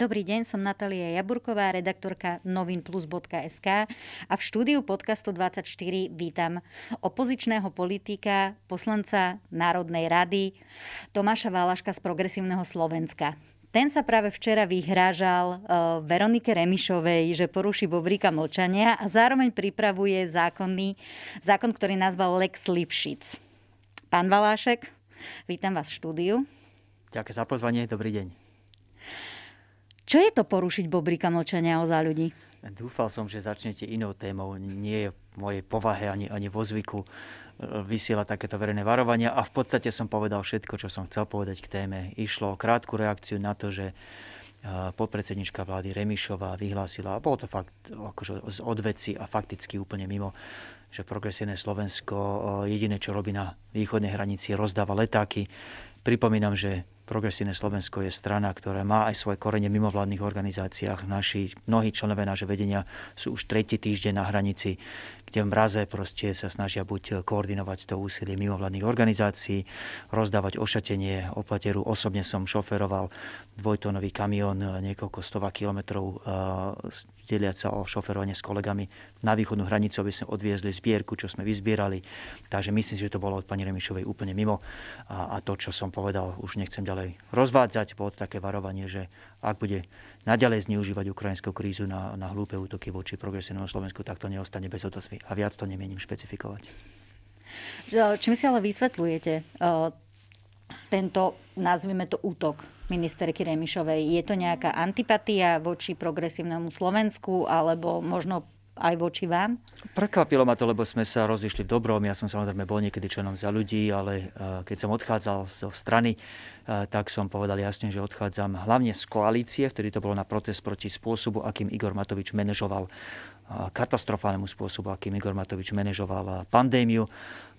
Dobrý deň, som Natália Jaburková, redaktorka novinplus.sk a v štúdiu podcastu 24 vítam opozičného politika, poslanca Národnej rady Tomáša Valaška z Progresívneho Slovenska. Ten sa práve včera vyhrážal e, Veronike Remišovej, že poruší Bobrika mlčania a zároveň pripravuje zákonný, zákon, ktorý nazval Lex Lipšic. Pán Valášek, vítam vás v štúdiu. Ďakujem za pozvanie, dobrý deň. Čo je to porušiť Bobrika mlčania o za ľudí? Dúfal som, že začnete inou témou. Nie je v mojej povahe ani, ani vo zvyku vysiela takéto verejné varovania a v podstate som povedal všetko, čo som chcel povedať k téme. Išlo o krátku reakciu na to, že eh, podpredsednička vlády Remišová vyhlásila, a bolo to fakt akože z odveci a fakticky úplne mimo, že progresívne Slovensko eh, jediné, čo robí na východnej hranici, rozdáva letáky. Pripomínam, že Progresívne Slovensko je strana, ktorá má aj svoje korene v mimovládnych organizáciách. Naši, mnohí členové nášho vedenia sú už tretí týždeň na hranici, kde v mraze proste sa snažia buď koordinovať to úsilie mimovládnych organizácií, rozdávať ošatenie opateru. Osobne som šoferoval dvojtonový kamión niekoľko stová kilometrov e, deliať sa o šoferovanie s kolegami na východnú hranicu, aby sme odviezli zbierku, čo sme vyzbierali. Takže myslím že to bolo od pani Remišovej úplne mimo. A, a to, čo som povedal, už nechcem ďalej rozvádzať. Bolo to také varovanie, že ak bude naďalej zneužívať ukrajinskú krízu na, na hlúpe útoky voči progresívnemu Slovensku, tak to neostane bez odozvy. A viac to nemienim špecifikovať. Čím si ale vysvetľujete tento, nazvime to, útok ministerky Remišovej? Je to nejaká antipatia voči progresívnemu Slovensku alebo možno aj voči vám? Prekvapilo ma to, lebo sme sa rozišli v dobrom. Ja som samozrejme bol niekedy členom za ľudí, ale eh, keď som odchádzal zo strany, eh, tak som povedal jasne, že odchádzam hlavne z koalície, vtedy to bolo na protest proti spôsobu, akým Igor Matovič manažoval eh, katastrofálnemu spôsobu, akým Igor Matovič manažoval pandémiu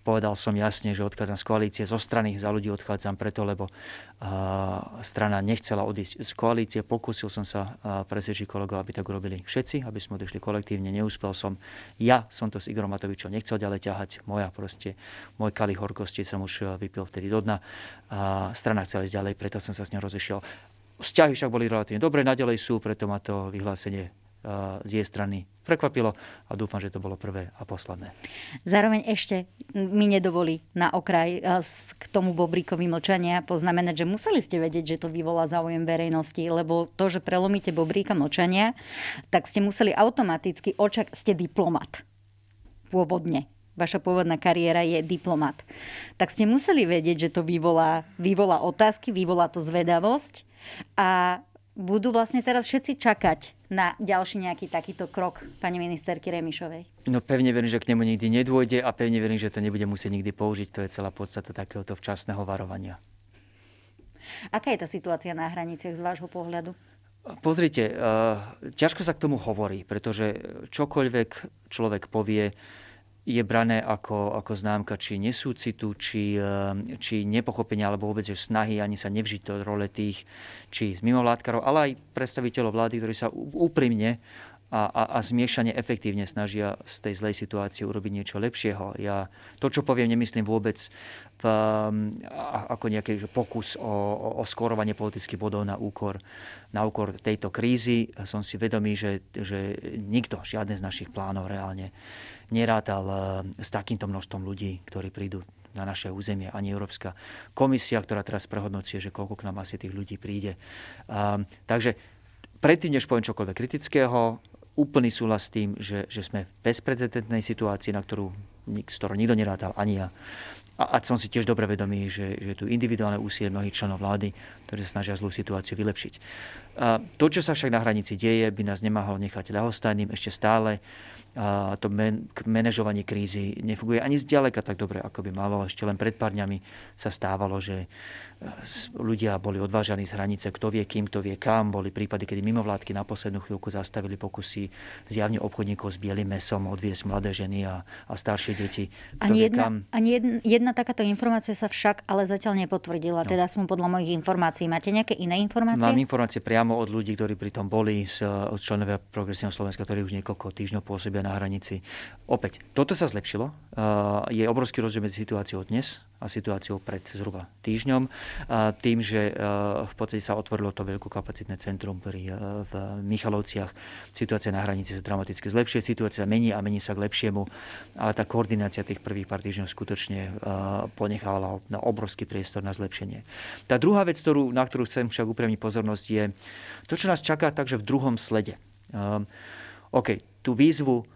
Povedal som jasne, že odchádzam z koalície, zo strany za ľudí odchádzam preto, lebo strana nechcela odísť z koalície. Pokúsil som sa presvedčiť kolegov, aby tak urobili všetci, aby sme odišli kolektívne. Neúspel som. Ja som to s Igorom Matovičom nechcel ďalej ťahať. Moja proste, môj kali horkosti som už e, vypil vtedy do dna. Strana chcela ísť ďalej, preto som sa s ňou rozešiel. Vzťahy však boli relatívne dobré, nadalej sú, preto ma to vyhlásenie z jej strany prekvapilo a dúfam, že to bolo prvé a posledné. Zároveň ešte mi nedovolí na okraj k tomu Bobríkovi mlčania poznamenať, že museli ste vedieť, že to vyvolá záujem verejnosti, lebo to, že prelomíte Bobríka mlčania, tak ste museli automaticky očak, ste diplomat pôvodne. Vaša pôvodná kariéra je diplomat. Tak ste museli vedieť, že to vyvolá, vyvolá otázky, vyvolá to zvedavosť a budú vlastne teraz všetci čakať na ďalší nejaký takýto krok pani ministerky Remišovej? No pevne verím, že k nemu nikdy nedôjde a pevne verím, že to nebude musieť nikdy použiť. To je celá podstata takéhoto včasného varovania. Aká je tá situácia na hraniciach z vášho pohľadu? Pozrite, eh, ťažko sa k tomu hovorí, pretože čokoľvek človek povie, je brané ako, ako známka či nesúcitu, či, eh, či nepochopenia, alebo vôbec že snahy ani sa nevžiť do role tých, či mimovládkarov, ale aj predstaviteľov vlády, ktorí sa úprimne a, a, a zmiešane efektívne snažia z tej zlej situácie urobiť niečo lepšieho. Ja to, čo poviem, nemyslím vôbec v, um, ako nejaký pokus o, o skorovanie politických bodov na úkor, na úkor tejto krízy. Som si vedomý, že, že nikto, žiadne z našich plánov reálne nerátal uh, s takýmto množstvom ľudí, ktorí prídu na naše územie, ani Európska komisia, ktorá teraz prehodnocuje, že koľko k nám asi tých ľudí príde. Um, takže predtým, než poviem čokoľvek kritického, úplný súhlas s tým, že, že sme v bezprecedentnej situácii, na ktorú z ktorou nikto nerátal, ani ja. A, a som si tiež dobre vedomý, že, že tu individuálne úsilie mnohých členov vlády, ktorí sa snažia zlú situáciu vylepšiť. A to, čo sa však na hranici deje, by nás nemáhalo nechať ľahostajným ešte stále. A to men- manažovanie krízy nefunguje ani zďaleka tak dobre, ako by malo. Ešte len pred pár dňami sa stávalo, že ľudia boli odvážaní z hranice, kto vie kým, kto vie kam. Boli prípady, kedy mimovládky na poslednú chvíľku zastavili pokusy zjavne obchodníkov s bielým mesom odviesť mladé ženy a, a staršie deti. Ani, jedna, ani jedna, jedna takáto informácia sa však ale zatiaľ nepotvrdila, no. teda aspoň podľa mojich informácií. Máte nejaké iné informácie? Mám informácie priamo od ľudí, ktorí pri tom boli, z, od členovia Progresívneho Slovenska, ktorí už niekoľko týždňov pôsobia na hranici. Opäť, toto sa zlepšilo. Uh, je obrovský rozdiel medzi situáciou dnes situáciou pred zhruba týždňom. Tým, že e, v podstate sa otvorilo to veľkokapacitné centrum pri, e, v Michalovciach, situácia na hranici sa dramaticky zlepšuje, situácia mení a mení sa k lepšiemu, ale tá koordinácia tých prvých pár týždňov skutočne e, ponechala na obrovský priestor na zlepšenie. Tá druhá vec, ktorú, na ktorú chcem však upriamiť pozornosť, je to, čo nás čaká takže v druhom slede. OK, tú výzvu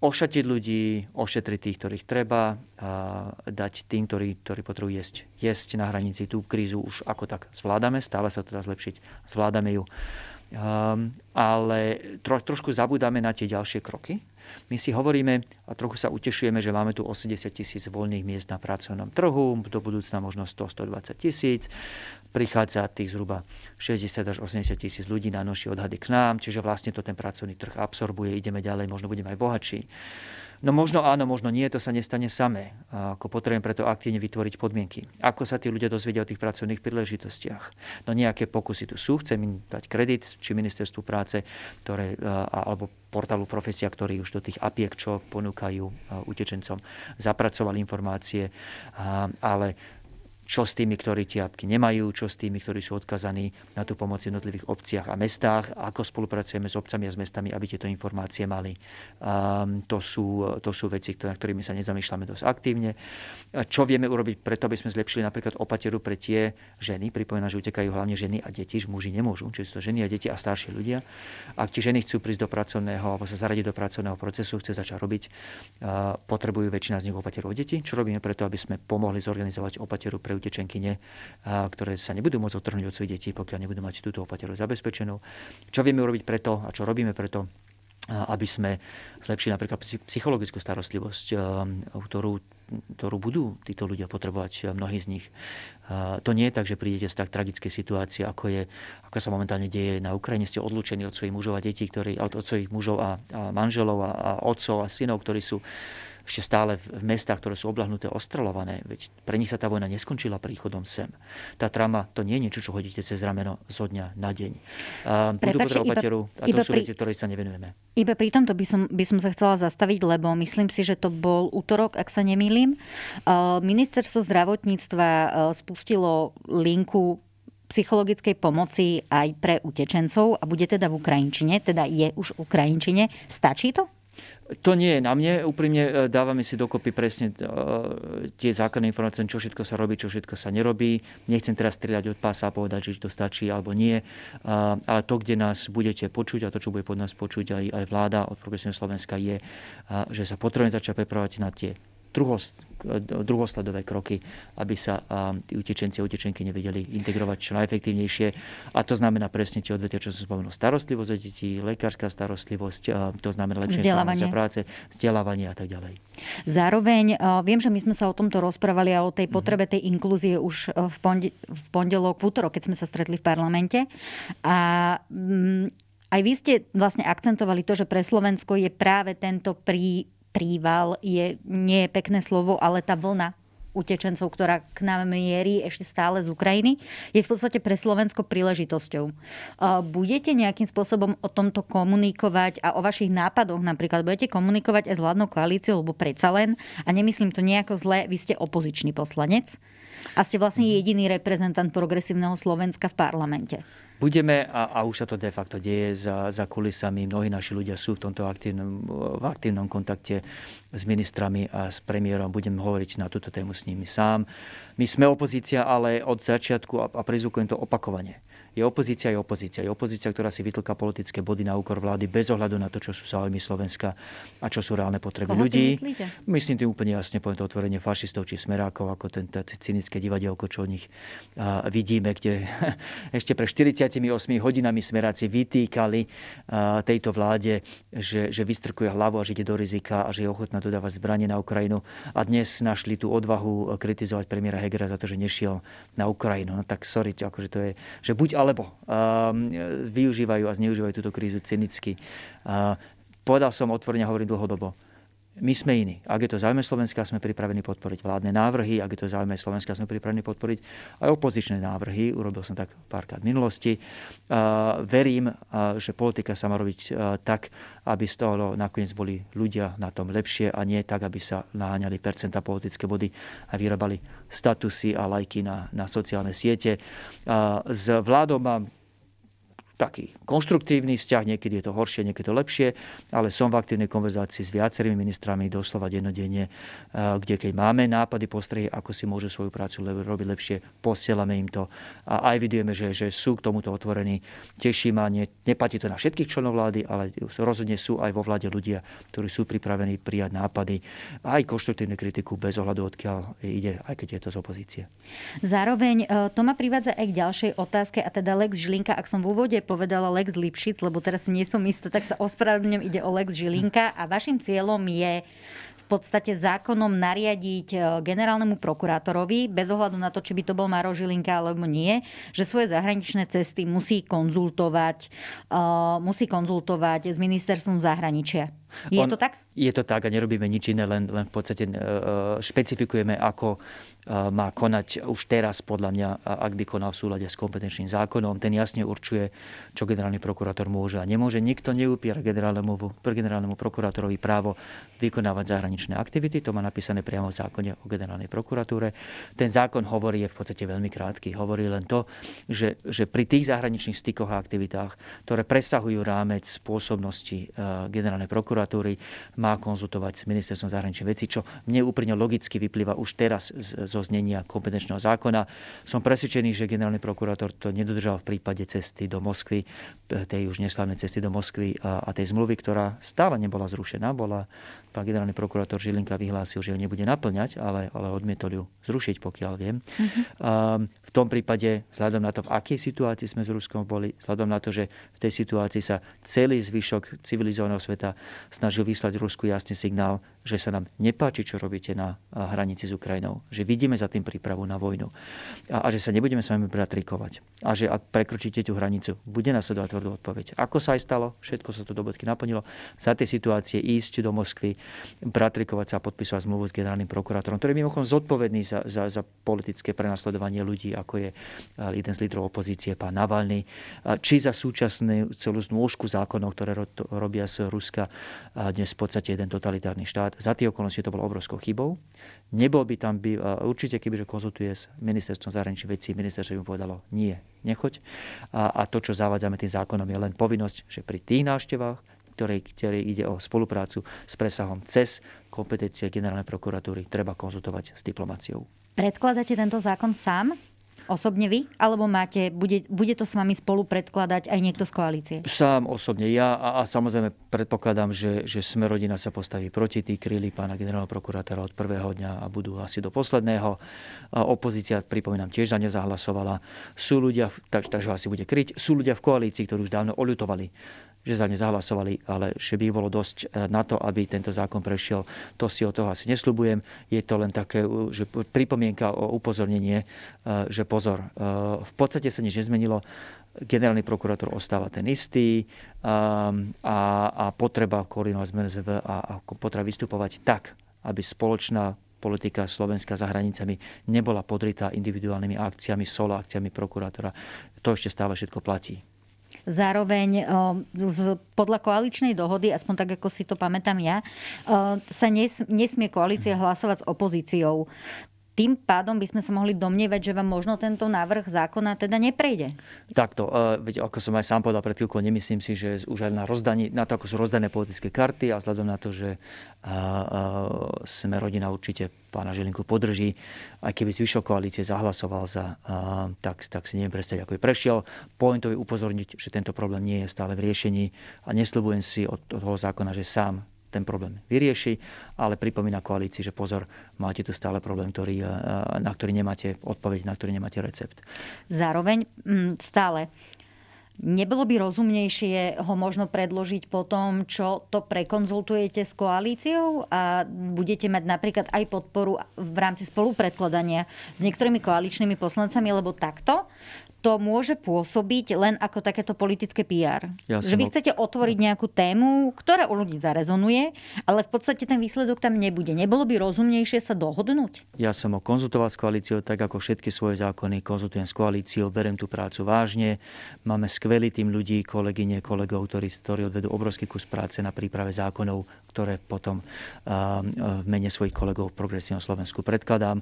ošatiť ľudí, ošetriť tých, ktorých treba, a dať tým, ktorí, ktorí potrebujú jesť. Jesť na hranici tú krízu už ako tak zvládame, stále sa to dá zlepšiť, zvládame ju. Um, ale tro, trošku zabudáme na tie ďalšie kroky, my si hovoríme a trochu sa utešujeme, že máme tu 80 tisíc voľných miest na pracovnom trhu, do budúcna možno 100-120 tisíc. Prichádza tých zhruba 60 až 80 tisíc ľudí na noši odhady k nám, čiže vlastne to ten pracovný trh absorbuje, ideme ďalej, možno budeme aj bohatší. No možno áno, možno nie, to sa nestane samé. Ako potrebujem preto aktívne vytvoriť podmienky. Ako sa tí ľudia dozvedia o tých pracovných príležitostiach? No nejaké pokusy tu sú, chcem im dať kredit, či ministerstvu práce, ktoré, alebo portálu Profesia, ktorí už do tých apiek, čo ponúkajú utečencom, zapracovali informácie, ale čo s tými, ktorí apky nemajú, čo s tými, ktorí sú odkazaní na tú pomoc v jednotlivých obciach a mestách, ako spolupracujeme s obcami a s mestami, aby tieto informácie mali. Um, to, sú, to sú veci, na ktorými sa nezamýšľame dosť aktívne. Čo vieme urobiť preto, aby sme zlepšili napríklad opateru pre tie ženy, pripomína, že utekajú hlavne ženy a deti, že muži nemôžu, čiže sú to ženy a deti a starší ľudia. Ak tie ženy chcú prísť do pracovného alebo sa zaradiť do pracovného procesu, chce začať robiť, ehm, potrebujú väčšina z nich opateru o deti. Čo robíme preto, aby sme pomohli zorganizovať opateru pre a, ktoré sa nebudú môcť odtrhnúť od svojich detí, pokiaľ nebudú mať túto opateru zabezpečenú. Čo vieme urobiť preto a čo robíme preto, aby sme zlepšili napríklad psychologickú starostlivosť, ktorú, ktorú budú títo ľudia potrebovať, mnohí z nich. To nie je tak, že prídete z tak tragickej situácie, ako, je, ako sa momentálne deje na Ukrajine. Ste odlučení od svojich mužov a detí, ktorí, od, od svojich mužov a, a manželov a, a otcov a synov, ktorí sú ešte stále v mestách, ktoré sú oblahnuté, ostrelované. Veď pre nich sa tá vojna neskončila príchodom sem. Tá trama to nie je niečo, čo hodíte cez rameno zo dňa na deň. Prepačte, iba, pateru, a iba to sú pri, veci, ktorej sa nevenujeme. Iba pri tomto by som, by som sa chcela zastaviť, lebo myslím si, že to bol útorok, ak sa nemýlim. ministerstvo zdravotníctva e, spustilo linku psychologickej pomoci aj pre utečencov a bude teda v Ukrajinčine, teda je už v Ukrajinčine. Stačí to? To nie je na mne. Úprimne e, dávame si dokopy presne e, tie základné informácie, čo všetko sa robí, čo všetko sa nerobí. Nechcem teraz strieľať od pása a povedať, či to stačí alebo nie. E, ale to, kde nás budete počuť a to, čo bude pod nás počuť aj, aj vláda od Progresívneho Slovenska je, že sa potrebujeme začať prepravovať na tie druhost, druhosledové kroky, aby sa tí utečenci a utečenky nevedeli integrovať čo najefektívnejšie. A to znamená presne tie odvetia, čo som spomenul. Starostlivosť o detí, lekárska starostlivosť, to znamená lepšie vzdelávanie. práce, vzdelávanie a tak ďalej. Zároveň e, viem, že my sme sa o tomto rozprávali a o tej potrebe tej inklúzie už e, v, v pondelok, v útorok, keď sme sa stretli v parlamente. A mm, aj vy ste vlastne akcentovali to, že pre Slovensko je práve tento prí, príval je, nie je pekné slovo, ale tá vlna utečencov, ktorá k nám mierí ešte stále z Ukrajiny, je v podstate pre Slovensko príležitosťou. Budete nejakým spôsobom o tomto komunikovať a o vašich nápadoch napríklad budete komunikovať aj s vládnou koalíciou, lebo predsa len, a nemyslím to nejako zle, vy ste opozičný poslanec a ste vlastne jediný reprezentant progresívneho Slovenska v parlamente budeme, a, a už sa to de facto deje za, za kulisami, mnohí naši ľudia sú v tomto aktívnom, v aktívnom kontakte s ministrami a s premiérom, budem hovoriť na túto tému s nimi sám. My sme opozícia, ale od začiatku, a, a prizvukujem to opakovane, je opozícia, je opozícia. Je opozícia, ktorá si vytlka politické body na úkor vlády bez ohľadu na to, čo sú záujmy Slovenska a čo sú reálne potreby Koho ľudí. Myslíte? Myslím tým úplne jasne, poviem to otvorenie fašistov či smerákov, ako ten cynické divadielko, čo o nich vidíme, kde ešte pre 48 hodinami smeráci vytýkali tejto vláde, že, že vystrkuje hlavu a že ide do rizika a že je ochotná dodávať zbranie na Ukrajinu. A dnes našli tú odvahu kritizovať premiéra Hegera za to, že nešiel na Ukrajinu. No tak sorry, akože to je, že buď alebo uh, využívajú a zneužívajú túto krízu cynicky. Uh, povedal som otvorene, hovorím dlhodobo my sme iní. Ak je to záujme Slovenska, sme pripravení podporiť vládne návrhy, ak je to záujme Slovenska, sme pripravení podporiť aj opozičné návrhy. Urobil som tak párkrát v minulosti. Verím, že politika sa má robiť tak, aby z toho nakoniec boli ľudia na tom lepšie a nie tak, aby sa naháňali percenta politické body a vyrábali statusy a lajky na, na sociálne siete. S vládou mám taký konštruktívny vzťah, niekedy je to horšie, niekedy je to lepšie, ale som v aktívnej konverzácii s viacerými ministrami doslova dennodenne, eh, kde keď máme nápady, postrehy, ako si môže svoju prácu robiť lepšie, posielame im to a aj vidíme, že, že sú k tomuto otvorení. Teší ma, ne, neplatí to na všetkých členov vlády, ale rozhodne sú aj vo vláde ľudia, ktorí sú pripravení prijať nápady aj konštruktívnu kritiku bez ohľadu, odkiaľ ide, aj keď je to z opozície. Zároveň eh, to ma privádza aj k ďalšej otázke, a teda Lex Žilinka, ak som v úvode povedala Lex Lipšic, lebo teraz si nie som istá, tak sa ospravedlňujem, ide o Lex Žilinka a vašim cieľom je v podstate zákonom nariadiť e, generálnemu prokurátorovi, bez ohľadu na to, či by to bol Maro Žilinka alebo nie, že svoje zahraničné cesty musí konzultovať, e, musí konzultovať s ministerstvom zahraničia. Je On, to tak? Je to tak a nerobíme nič iné, len, len v podstate e, e, špecifikujeme, ako e, má konať už teraz, podľa mňa, ak by konal v súlade s kompetenčným zákonom. Ten jasne určuje, čo generálny prokurátor môže a nemôže. Nikto neupiera generálnemu, generálnemu prokurátorovi právo vykonávať zahraničné aktivity. To má napísané priamo v zákone o generálnej prokuratúre. Ten zákon hovorí, je v podstate veľmi krátky. Hovorí len to, že, že pri tých zahraničných stykoch a aktivitách, ktoré presahujú rámec spôsobnosti generálnej prokuratúry, prokuratúry má konzultovať s ministerstvom zahraničných vecí, čo mne úplne logicky vyplýva už teraz zo znenia kompetenčného zákona. Som presvedčený, že generálny prokurátor to nedodržal v prípade cesty do Moskvy, tej už neslavnej cesty do Moskvy a tej zmluvy, ktorá stále nebola zrušená, bola pán generálny prokurátor Žilinka vyhlásil, že ju nebude naplňať, ale, ale odmietol ju zrušiť, pokiaľ viem. Uh-huh. A v tom prípade, vzhľadom na to, v akej situácii sme s Ruskom boli, vzhľadom na to, že v tej situácii sa celý zvyšok civilizovaného sveta snažil vyslať Rusku jasný signál, že sa nám nepáči, čo robíte na eh, hranici s Ukrajinou. Že vidíme za tým prípravu na vojnu. A, a že sa nebudeme s vami bratrikovať A že ak prekročíte tú hranicu, bude nasledovať tvrdú odpoveď. Ako sa aj stalo, všetko sa to do bodky naplnilo. Za tie situácie ísť do Moskvy, bratrikovať sa a podpisovať zmluvu s generálnym prokurátorom, ktorý je mimochodom zodpovedný za, za, za politické prenasledovanie ľudí, ako je eh, jeden z lídrov opozície, pán Navalny, eh, či za súčasnú celú znôžku zákonov, ktoré ro, robia z Ruska dnes v podstate jeden totalitárny štát za, za tie okolnosti to bolo obrovskou chybou. Nebol by tam, by, e, určite kebyže konzultuje s ministerstvom zahraničných vecí, ministerstvo by mu povedalo, nie, nechoď. A, a to, čo zavádzame tým zákonom, je len povinnosť, že pri tých návštevách, ktorej, ktorej ide o spoluprácu s presahom cez kompetencie generálnej prokuratúry, treba konzultovať s diplomáciou. Predkladáte tento zákon sám? osobne vy? Alebo máte, bude, bude to s vami spolu predkladať aj niekto z koalície? Sám osobne ja a, a samozrejme predpokladám, že, že sme rodina sa postaví proti, tí kríli pána generálneho prokurátora od prvého dňa a budú asi do posledného. A opozícia, pripomínam, tiež za zahlasovala. Sú ľudia, tak, takže asi bude kryť, sú ľudia v koalícii, ktorí už dávno oľutovali že za ne zahlasovali, ale že by bolo dosť e, na to, aby tento zákon prešiel. To si o toho asi nesľubujem. Je to len také, že pripomienka o upozornenie, e, že pozor, e, v podstate sa nič nezmenilo generálny prokurátor ostáva ten istý a, a, potreba koordinovať z MNZV a, a potreba vystupovať tak, aby spoločná politika Slovenska za hranicami nebola podrytá individuálnymi akciami, solo akciami prokurátora. To ešte stále všetko platí. Zároveň podľa koaličnej dohody, aspoň tak, ako si to pamätám ja, sa nesmie koalícia hlasovať s opozíciou tým pádom by sme sa mohli domnievať, že vám možno tento návrh zákona teda neprejde. Takto, e, veď ako som aj sám povedal pred chvíľkou, nemyslím si, že už aj na, rozdanie, na to, ako sú rozdané politické karty a vzhľadom na to, že e, e, sme rodina určite pána Žilinku podrží, aj keby zvyšok koalície zahlasoval za, tak, tak si neviem predstaviť, ako je prešiel. je upozorniť, že tento problém nie je stále v riešení a nesľubujem si od toho zákona, že sám ten problém vyrieši, ale pripomína koalícii, že pozor, máte tu stále problém, ktorý, eh, na ktorý nemáte odpoveď, na ktorý nemáte recept. Zároveň mm, stále Nebolo by rozumnejšie ho možno predložiť po tom, čo to prekonzultujete s koalíciou a budete mať napríklad aj podporu v rámci spolupredkladania s niektorými koaličnými poslancami, lebo takto to môže pôsobiť len ako takéto politické PR. Ja že vy chcete otvoriť nejakú tému, ktorá u ľudí zarezonuje, ale v podstate ten výsledok tam nebude. Nebolo by rozumnejšie sa dohodnúť? Ja som ho konzultoval s koalíciou, tak ako všetky svoje zákony konzultujem s koalíciou, berem tú prácu vážne. Máme skvelý tým ľudí, kolegyne, kolegov, ktorí, ktorí odvedú obrovský kus práce na príprave zákonov, ktoré potom uh, v mene svojich kolegov v Progresívnom Slovensku predkladám.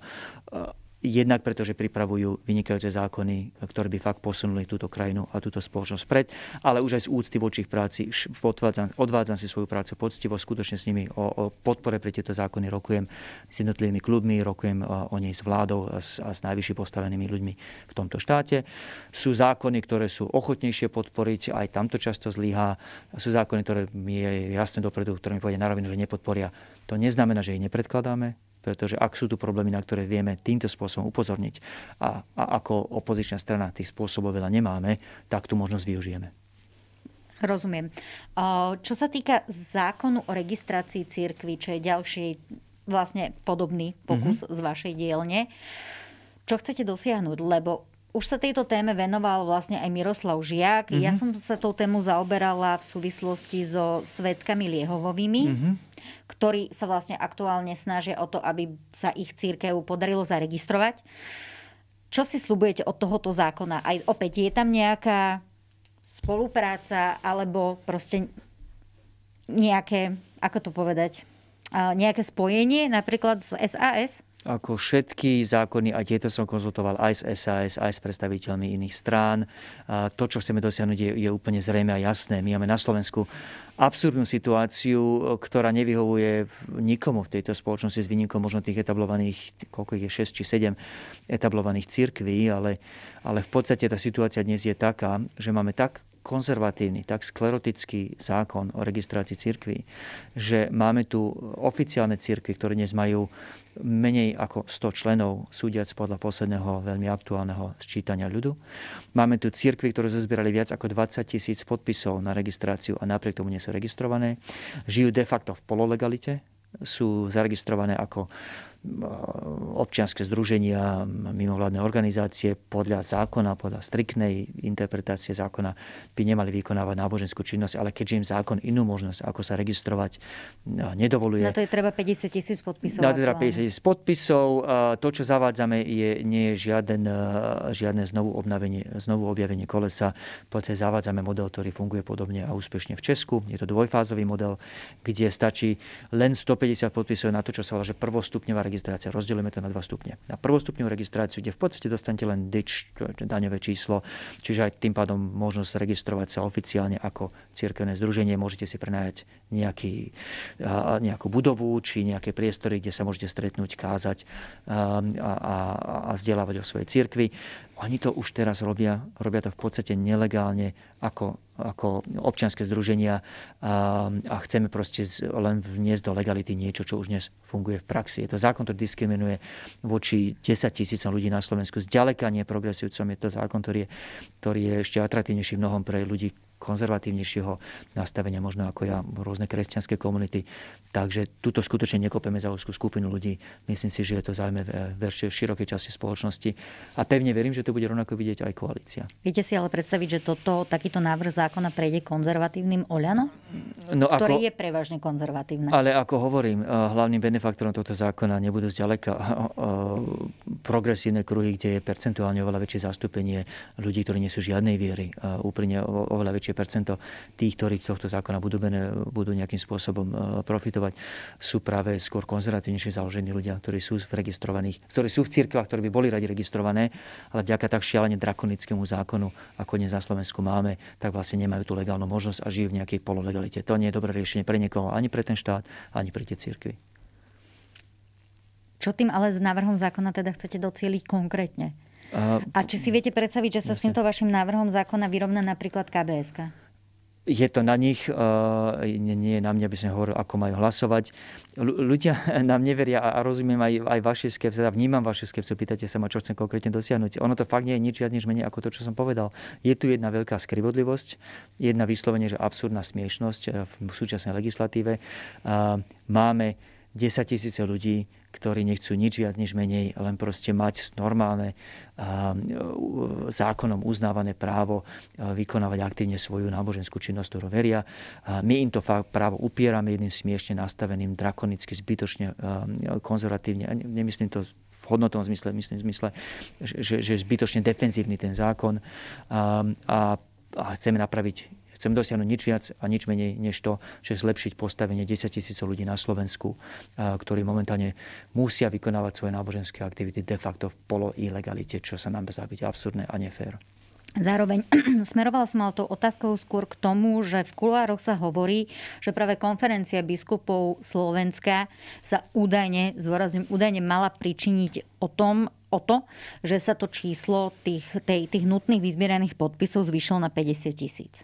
Uh, Jednak preto, že pripravujú vynikajúce zákony, ktoré by fakt posunuli túto krajinu a túto spoločnosť pred, ale už aj z úcty voči ich práci odvádzam, odvádzam si svoju prácu poctivo, skutočne s nimi o, o podpore pre tieto zákony rokujem s jednotlivými klubmi, rokujem o nej s vládou a s, a s najvyšší postavenými ľuďmi v tomto štáte. Sú zákony, ktoré sú ochotnejšie podporiť, aj tamto často zlyhá. Sú zákony, ktoré mi je jasné dopredu, ktoré mi povedia na rovinu, že nepodporia. To neznamená, že ich nepredkladáme, pretože ak sú tu problémy, na ktoré vieme týmto spôsobom upozorniť a, a ako opozičná strana tých spôsobov veľa nemáme, tak tú možnosť využijeme. Rozumiem. Čo sa týka zákonu o registrácii církvy, čo je ďalší vlastne podobný pokus mm-hmm. z vašej dielne, čo chcete dosiahnuť? Lebo už sa tejto téme venoval vlastne aj Miroslav Žiak. Mm-hmm. Ja mhm. som sa tou tému zaoberala v súvislosti so svetkami Liehovovými. Mm-hmm ktorí sa vlastne aktuálne snažia o to, aby sa ich církev podarilo zaregistrovať. Čo si slubujete od tohoto zákona? Aj opäť, je tam nejaká spolupráca alebo proste nejaké, ako to povedať, nejaké spojenie napríklad s SAS? ako všetky zákony, a tieto som konzultoval aj s SAS, aj s predstaviteľmi iných strán. A to, čo chceme dosiahnuť, je, je úplne zrejme a jasné. My máme na Slovensku absurdnú situáciu, ktorá nevyhovuje nikomu v tejto spoločnosti s výnikom možno tých etablovaných, koľko je 6 či 7 etablovaných církví, ale, ale v podstate tá situácia dnes je taká, že máme tak konzervatívny, tak sklerotický zákon o registrácii cirkví, že máme tu oficiálne cirkvy, ktoré dnes majú menej ako 100 členov, súdiac podľa posledného veľmi aktuálneho sčítania ľudu. Máme tu cirkvy, ktoré zozbierali viac ako 20 tisíc podpisov na registráciu a napriek tomu nie sú registrované. Žijú de facto v pololegalite, sú zaregistrované ako Eh, občianske združenia, mimovládne organizácie podľa zákona, podľa striktnej interpretácie zákona by nemali vykonávať náboženskú činnosť, ale keďže im zákon inú možnosť, ako sa registrovať, eh, nedovoluje. Na to je treba 50 tisíc podpisov. Na to je treba 50 tisíc podpisov. To, čo zavádzame, je, nie je žiaden, eh, žiadne znovu, obnavenie, znovu objavenie kolesa. V zavádzame model, ktorý funguje podobne a úspešne v Česku. Je to dvojfázový model, kde stačí len 150 podpisov na to, čo sa volá, že prvostupňová registrácia, rozdielujeme to na dva stupne. Na prvostupňovú registráciu, kde v podstate dostanete len DIČ, daňové číslo, čiže aj tým pádom možnosť registrovať sa oficiálne ako cirkevné združenie, môžete si prenajať nejaký, nejakú budovu či nejaké priestory, kde sa môžete stretnúť, kázať a, a, a vzdelávať o svojej cirkvi. Oni to už teraz robia, robia to v podstate nelegálne ako ako občianske združenia a, a chceme proste len vniesť do legality niečo, čo už dnes funguje v praxi. Je to zákon, ktorý diskriminuje voči 10 tisícom ľudí na Slovensku. Zďaleka nie progresujúcom je to zákon, ktorý je, ktorý je ešte atraktívnejší v mnohom pre ľudí, konzervatívnejšieho nastavenia, možno ako ja, rôzne kresťanské komunity. Takže tuto skutočne nekopeme za úzkú skupinu ľudí. Myslím si, že je to zájme e, v širokej časti spoločnosti. A pevne verím, že to bude rovnako vidieť aj koalícia. Viete si ale predstaviť, že toto, takýto návrh zákona prejde konzervatívnym Oľano? No, ktorý ako, je prevažne konzervatívne. Ale ako hovorím, e, hlavným benefaktorom tohto zákona nebudú zďaleka e, progresívne kruhy, kde je percentuálne oveľa väčšie zastúpenie ľudí, ktorí nie sú žiadnej viery, úprimne oveľa väčšie najväčšie percento tých, ktorí tohto zákona budú, budú nejakým spôsobom e, profitovať, sú práve skôr konzervatívnejšie založení ľudia, ktorí sú v registrovaných, ktorí sú v cirkvách, ktorí by boli radi registrované, ale vďaka tak šialene drakonickému zákonu, ako dnes na Slovensku máme, tak vlastne nemajú tú legálnu možnosť a žijú v nejakej pololegalite. To nie je dobré riešenie pre niekoho, ani pre ten štát, ani pre tie cirkvy. Čo tým ale s návrhom zákona teda chcete docieliť konkrétne? A či si viete predstaviť, že sa s týmto vašim návrhom zákona vyrovná napríklad kbs je to na nich, eh, nie je na mňa, aby som hovoril, ako majú hlasovať. Ľudia nám neveria a rozumiem aj, aj vaše skepse, a teda vnímam vaše skepsu, pýtate sa ma, čo chcem konkrétne dosiahnuť. Ono to fakt nie je nič viac, nič menej ako to, čo som povedal. Je tu jedna veľká skrivodlivosť, jedna vyslovene, že absurdná smiešnosť eh, v súčasnej legislatíve. Eh, máme 10 tisíce ľudí, ktorí nechcú nič viac nič menej, len proste mať normálne zákonom uznávané právo vykonávať aktívne svoju náboženskú činnosť, ktorú veria. My im to právo upierame jedným smiešne nastaveným, drakonicky, zbytočne, konzervatívne. Nemyslím to v hodnotovom zmysle, myslím v zmysle, že, že je zbytočne defenzívny ten zákon a, a chceme napraviť Chcem dosiahnuť nič viac a nič menej než to, že zlepšiť postavenie 10 tisíc ľudí na Slovensku, ktorí momentálne musia vykonávať svoje náboženské aktivity de facto v polo ilegalite, čo sa nám zdá byť absurdné a nefér. Zároveň smerovala som mal to otázkou skôr k tomu, že v kuloároch sa hovorí, že práve konferencia biskupov Slovenska sa údajne, zdôrazňujem, údajne mala pričiniť o tom, o to, že sa to číslo tých, tej, tých nutných vyzbieraných podpisov zvýšilo na 50 tisíc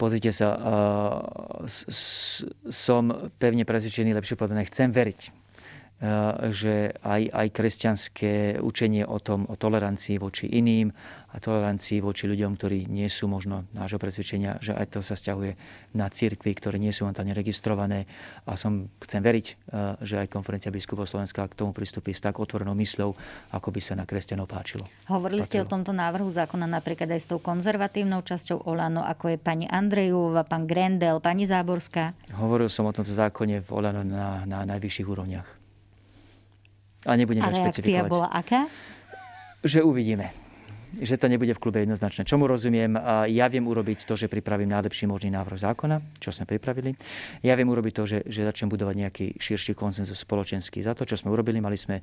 pozrite sa, som pevne presvedčený, lepšie povedané, chcem veriť že aj, aj kresťanské učenie o tom, o tolerancii voči iným, a tolerancii voči ľuďom, ktorí nie sú možno nášho presvedčenia, že aj to sa stiahuje na cirkvi, ktoré nie sú momentálne registrované. A som, chcem veriť, eh, že aj konferencia biskupov Slovenska k tomu pristúpi s tak otvorenou mysľou, ako by sa na kresťanov páčilo. Hovorili Patilo. ste o tomto návrhu zákona napríklad aj s tou konzervatívnou časťou Olano, ako je pani Andrejová, pán Grendel, pani Záborská. Hovoril som o tomto zákone v Olano na, na najvyšších úrovniach. A nebudem A reakcia bola aká? Že uvidíme že to nebude v klube jednoznačné. Čomu rozumiem? Ja viem urobiť to, že pripravím najlepší možný návrh zákona, čo sme pripravili. Ja viem urobiť to, že, že začnem budovať nejaký širší konsenzus spoločenský. Za to, čo sme urobili, mali sme eh,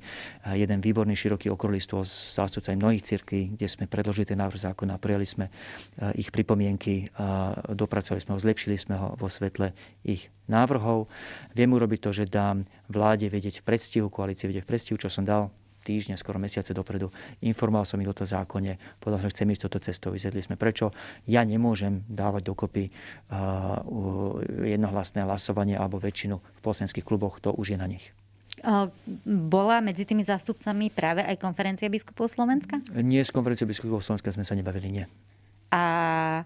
jeden výborný široký okrúhly stôl s zástupcami mnohých cirkví, kde sme predložili ten návrh zákona, prijali sme eh, ich pripomienky, dopracovali sme ho, zlepšili sme ho vo svetle ich návrhov. Viem urobiť to, že dám vláde vedieť v predstihu, koalícii vedieť v predstihu, čo som dal týždňa, skoro mesiace dopredu. Informoval som ich o to zákone, povedal som, že chcem ísť toto cestou, vyzvedli sme prečo. Ja nemôžem dávať dokopy uh, jednohlasné hlasovanie alebo väčšinu v poslanských kluboch, to už je na nich. Bola medzi tými zástupcami práve aj konferencia biskupov Slovenska? Nie, s konferenciou biskupov Slovenska sme sa nebavili, nie. A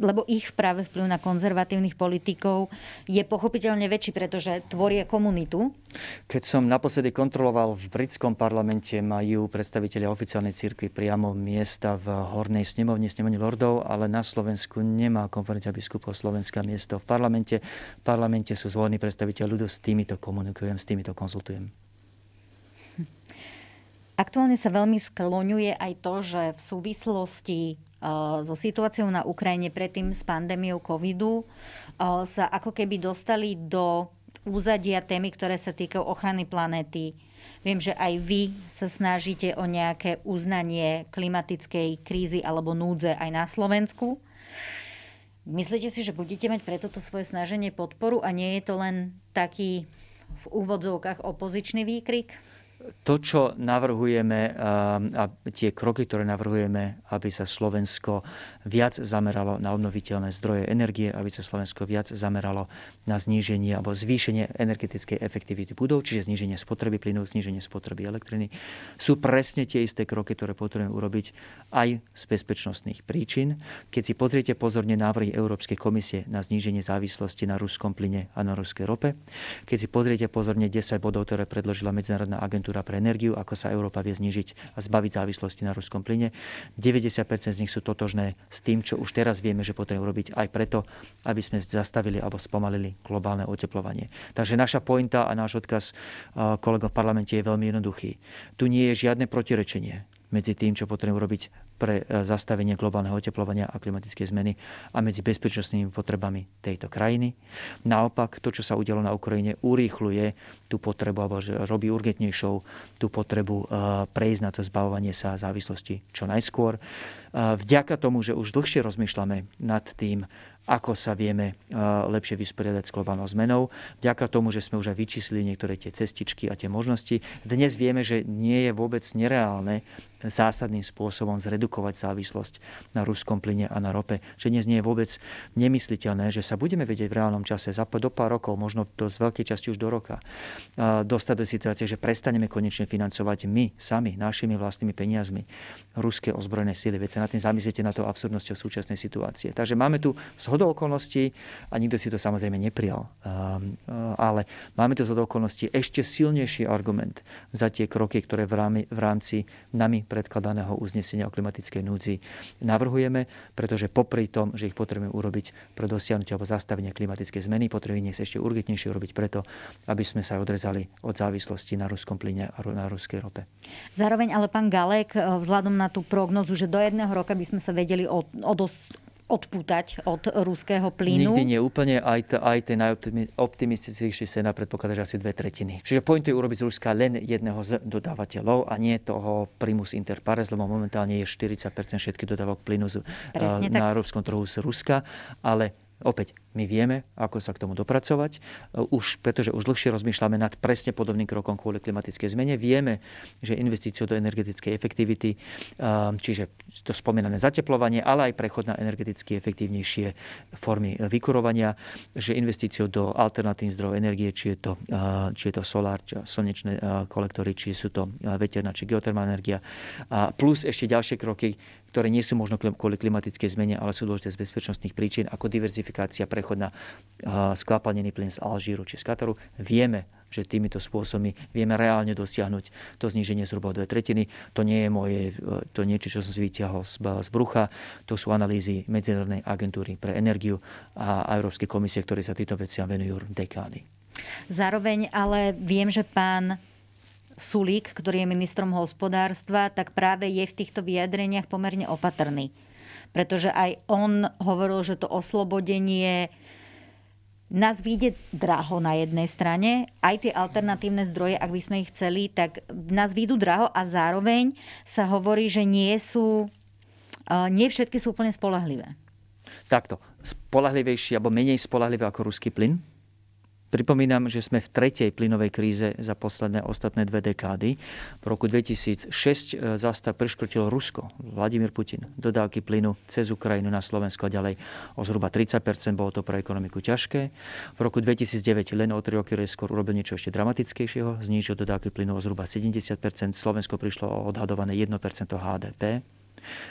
lebo ich práve vplyv na konzervatívnych politikov je pochopiteľne väčší, pretože tvoria komunitu. Keď som naposledy kontroloval v britskom parlamente, majú predstavitelia oficiálnej cirkvi priamo miesta v Hornej snemovni, snemovni lordov, ale na Slovensku nemá konferencia biskupov Slovenska miesto v parlamente. V parlamente sú zvolení predstaviteľ ľudov, s týmito komunikujem, s týmito konzultujem. Aktuálne sa veľmi skloňuje aj to, že v súvislosti so situáciou na Ukrajine predtým s pandémiou covidu sa ako keby dostali do úzadia témy, ktoré sa týkajú ochrany planéty. Viem, že aj vy sa snažíte o nejaké uznanie klimatickej krízy alebo núdze aj na Slovensku. Myslíte si, že budete mať pre toto svoje snaženie podporu a nie je to len taký v úvodzovkách opozičný výkrik? to, čo navrhujeme a tie kroky, ktoré navrhujeme, aby sa Slovensko viac zameralo na obnoviteľné zdroje energie, aby sa Slovensko viac zameralo na zníženie alebo zvýšenie energetickej efektivity budov, čiže zníženie spotreby plynu, zníženie spotreby elektriny. Sú presne tie isté kroky, ktoré potrebujeme urobiť aj z bezpečnostných príčin. Keď si pozriete pozorne návrhy Európskej komisie na zníženie závislosti na ruskom plyne a na ruskej rope, keď si pozriete pozorne 10 bodov, ktoré predložila Medzinárodná agentúra pre energiu, ako sa Európa vie znížiť a zbaviť závislosti na ruskom plyne, 90% z nich sú totožné s tým, čo už teraz vieme, že potrebujeme robiť aj preto, aby sme zastavili alebo spomalili globálne oteplovanie. Takže naša pointa a náš odkaz eh, kolegov v parlamente je veľmi jednoduchý. Tu nie je žiadne protirečenie medzi tým, čo potrebujeme urobiť pre e, zastavenie globálneho oteplovania a klimatické zmeny a medzi bezpečnostnými potrebami tejto krajiny. Naopak, to, čo sa udialo na Ukrajine, urýchluje tú potrebu, alebo robí urgentnejšou tú potrebu e, prejsť na to zbavovanie sa závislosti čo najskôr. E, vďaka tomu, že už dlhšie rozmýšľame nad tým, ako sa vieme eh, lepšie vysporiadať s globálnou zmenou. Vďaka tomu, že sme už aj vyčíslili niektoré tie cestičky a tie možnosti, dnes vieme, že nie je vôbec nereálne zásadným spôsobom zredukovať závislosť na ruskom plyne a na rope. Že dnes nie je vôbec nemysliteľné, že sa budeme vedieť v reálnom čase za do pár rokov, možno to z veľkej časti už do roka, eh, dostať do situácie, že prestaneme konečne financovať my sami, našimi vlastnými peniazmi ruské ozbrojené síly. Veď sa na tým zamyslite na to absurdnosťou súčasnej situácie. Takže máme tu zhodou okolností a nikto si to samozrejme neprijal. Ehm, eh, ale máme to zhodou okolností ešte silnejší argument za tie kroky, ktoré v rámci nami predkladaného uznesenia o klimatickej núdzi navrhujeme, pretože popri tom, že ich potrebujeme urobiť pre dosiahnutie alebo zastavenie klimatickej zmeny, potrebujeme ich ešte urgentnejšie urobiť preto, aby sme sa odrezali od závislosti na ruskom plyne a na ruskej rope. Zároveň ale pán Galek, eh, vzhľadom na tú prognozu, že do jedného roka by sme sa vedeli o, o dosť odpútať od ruského plynu. Nikdy nie úplne, aj, t- aj ten najoptimistickejší scéna predpokladá, že asi dve tretiny. Čiže point je urobiť z Ruska len jedného z dodávateľov a nie toho primus inter pares, lebo momentálne je 40% všetkých dodávok plynu z, eh, na európskom trhu z Ruska, ale Opäť, my vieme, ako sa k tomu dopracovať, e, už, pretože už dlhšie rozmýšľame nad presne podobným krokom kvôli klimatickej zmene. Vieme, že investíciou do energetickej efektivity, e, čiže to spomínané zateplovanie, ale aj prechod na energeticky efektívnejšie formy e, vykurovania, že investíciou do alternatívnych zdrojov energie, či je to, či je to solár, či slnečné kolektory, či sú to veterná, či geotermálna energia. A plus ešte ďalšie kroky, ktoré nie sú možno kvôli klimatickej zmene, ale sú dôležité z bezpečnostných príčin, ako diverzifikácia, prechod na eh, skvapalnený plyn z Alžíru či z Kataru. Vieme, že týmito spôsobmi vieme reálne dosiahnuť to zníženie zhruba o dve tretiny. To nie je moje, eh, to niečo, čo som si vyťahol z, z brucha. To sú analýzy Medzinárodnej agentúry pre energiu a Európskej komisie, ktoré sa týmto veciam venujú dekády. Zároveň ale viem, že pán Sulík, ktorý je ministrom hospodárstva, tak práve je v týchto vyjadreniach pomerne opatrný. Pretože aj on hovoril, že to oslobodenie nás vyjde draho na jednej strane, aj tie alternatívne zdroje, ak by sme ich chceli, tak nás vyjdu draho a zároveň sa hovorí, že nie sú, e, nie všetky sú úplne spolahlivé. Takto, spolahlivejšie alebo menej spolahlivé ako ruský plyn? Pripomínam, že sme v tretej plynovej kríze za posledné ostatné dve dekády. V roku 2006 e, zastav preškrtil Rusko, Vladimír Putin, dodávky plynu cez Ukrajinu na Slovensko a ďalej o zhruba 30 bolo to pre ekonomiku ťažké. V roku 2009 len o tri roky skôr urobil niečo ešte dramatickejšieho, znížil dodávky plynu o zhruba 70 Slovensko prišlo o odhadované 1 HDP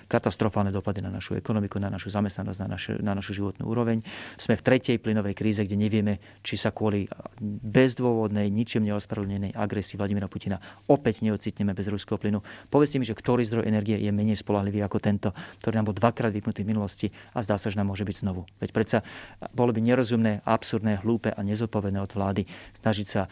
katastrofálne dopady na našu ekonomiku, na našu zamestnanosť, na, naš, na našu životnú úroveň. Sme v tretej plynovej kríze, kde nevieme, či sa kvôli bezdôvodnej, ničem neospravedlnenej agresii Vladimira Putina opäť neocitneme bez ruského plynu. Povedzte mi, že ktorý zdroj energie je menej spolahlivý ako tento, ktorý nám bol dvakrát vypnutý v minulosti a zdá sa, že nám môže byť znovu. Veď predsa bolo by nerozumné, absurdné, hlúpe a nezodpovedné od vlády snažiť sa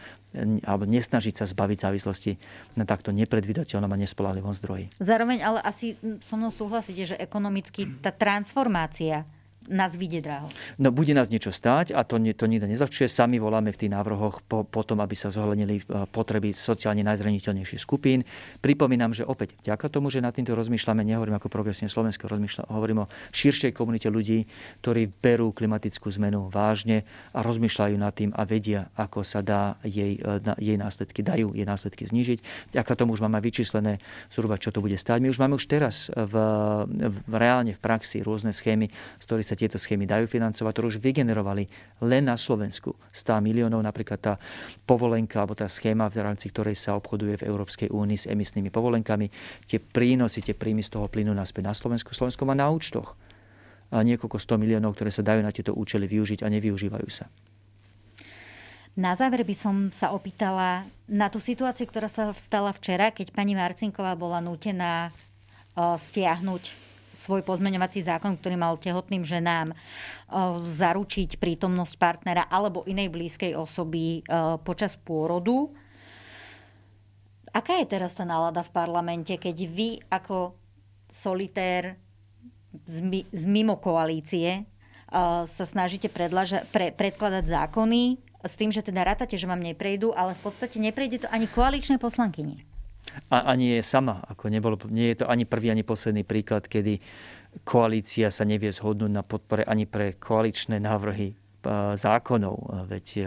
alebo nesnažiť sa zbaviť závislosti na takto nepredvydateľnom a nespolahlivom zdroji. Zároveň ale asi so mnou súhlasíte, že ekonomicky tá transformácia nás vyjde draho. No bude nás niečo stáť a to, to nikto nezľahčuje. Sami voláme v tých návrhoch po, po tom, aby sa zohľadnili e, potreby sociálne najzraniteľnejších skupín. Pripomínam, že opäť vďaka tomu, že nad týmto rozmýšľame, nehovorím ako progresívne Slovensko, hovorím o širšej komunite ľudí, ktorí berú klimatickú zmenu vážne a rozmýšľajú nad tým a vedia, ako sa dá jej, e, jej následky, dajú jej následky znížiť. Vďaka tomu už máme vyčíslené zhruba, čo to bude stáť. My už máme už teraz v, v, reálne v praxi rôzne schémy, z ktorých sa sa tieto schémy dajú financovať, ktoré už vygenerovali len na Slovensku 100 miliónov, napríklad tá povolenka alebo tá schéma, v rámci ktorej sa obchoduje v Európskej únii s emisnými povolenkami, tie prínosy, tie príjmy z toho plynu naspäť na Slovensku. Slovensko má na účtoch niekoľko 100 miliónov, ktoré sa dajú na tieto účely využiť a nevyužívajú sa. Na záver by som sa opýtala na tú situáciu, ktorá sa stala včera, keď pani Marcinková bola nútená e, stiahnuť svoj pozmeňovací zákon, ktorý mal tehotným ženám e, zaručiť prítomnosť partnera alebo inej blízkej osoby e, počas pôrodu. Aká je teraz tá nálada v parlamente, keď vy ako solitér z mimo koalície e, sa snažíte predlaža, pre, predkladať zákony s tým, že teda rátate, že vám neprejdú, ale v podstate neprejde to ani koaličnej poslankyni a ani je sama. Ako nebolo, nie je to ani prvý, ani posledný príklad, kedy koalícia sa nevie zhodnúť na podpore ani pre koaličné návrhy e, zákonov. E, veď e,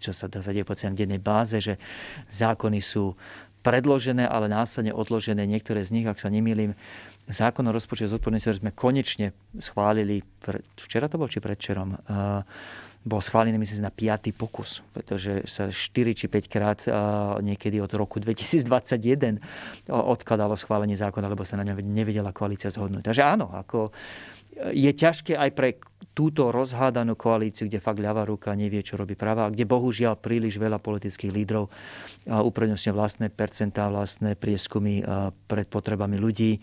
čo sa dá zadieť po dennej báze, že zákony sú predložené, ale následne odložené. Niektoré z nich, ak sa nemýlim, zákon o rozpočte zodpovednosti sme konečne schválili, včera to bol či predčerom, bol schválený myslím na 5. pokus, pretože sa 4 či 5 krát eh, niekedy od roku 2021 eh, odkladalo schválenie zákona, lebo sa na ňom nevedela koalícia zhodnúť. Takže áno, ako eh, je ťažké aj pre túto rozhádanú koalíciu, kde fakt ľava ruka nevie, čo robí práva, a kde bohužiaľ príliš veľa politických lídrov uprednostňuje vlastné percentá, vlastné prieskumy pred potrebami ľudí,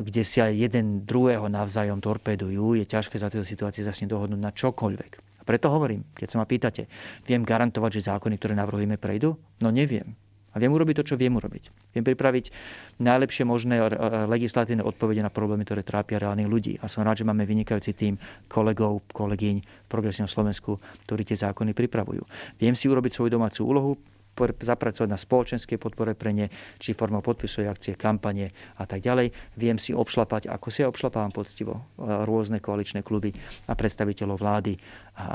kde si aj jeden druhého navzájom torpedujú. Je ťažké za tejto situácie zase dohodnúť na čokoľvek. Preto hovorím, keď sa ma pýtate, viem garantovať, že zákony, ktoré navrhujeme, prejdú? No neviem. A viem urobiť to, čo viem urobiť. Viem pripraviť najlepšie možné eh, eh, legislatívne odpovede na problémy, ktoré trápia reálnych ľudí. A som rád, že máme vynikajúci tým kolegov, kolegyň v Progresívnom Slovensku, ktorí tie zákony pripravujú. Viem si urobiť svoju domácu úlohu, zapracovať na spoločenskej podpore pre ne, či formou podpisovej akcie, kampane a tak ďalej. Viem si obšlapať, ako si ja obšlapávam poctivo, eh, rôzne koaličné kluby a predstaviteľov vlády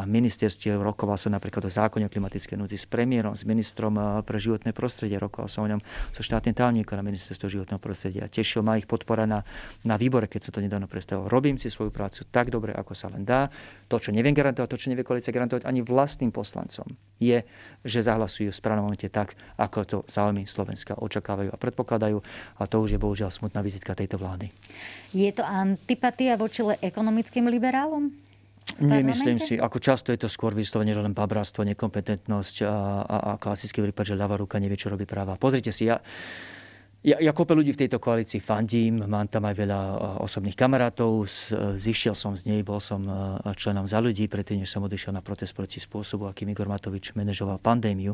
ministerstiev. Rokoval som napríklad o zákone o klimatické núdzi s premiérom, s ministrom eh, pre životné prostredie. Rokoval som o ňom so štátnym tajomníkom na ministerstvo životného prostredia. Tešil ma ich podpora na, na výbore, keď sa to nedávno predstavilo. Robím si svoju prácu tak dobre, ako sa len dá. To, čo neviem garantovať, to, čo nevie koalícia garantovať ani vlastným poslancom, je, že zahlasujú v správnom momente tak, ako to záujmy Slovenska očakávajú a predpokladajú. A to už je bohužiaľ smutná vizitka tejto vlády. Je to antipatia voči ekonomickým liberálom? Nie, myslím si. Ako často je to skôr vyslovene, že len babráctvo, nekompetentnosť a, a, a klasický prípad, že ľava ruka nevie, čo robí práva. Pozrite si, ja, ja, ja kope ľudí v tejto koalícii fandím, mám tam aj veľa osobných kamarátov, zišiel som z nej, bol som členom za ľudí, predtým, než som odišiel na protest proti spôsobu, akým Igor Matovič manažoval pandémiu.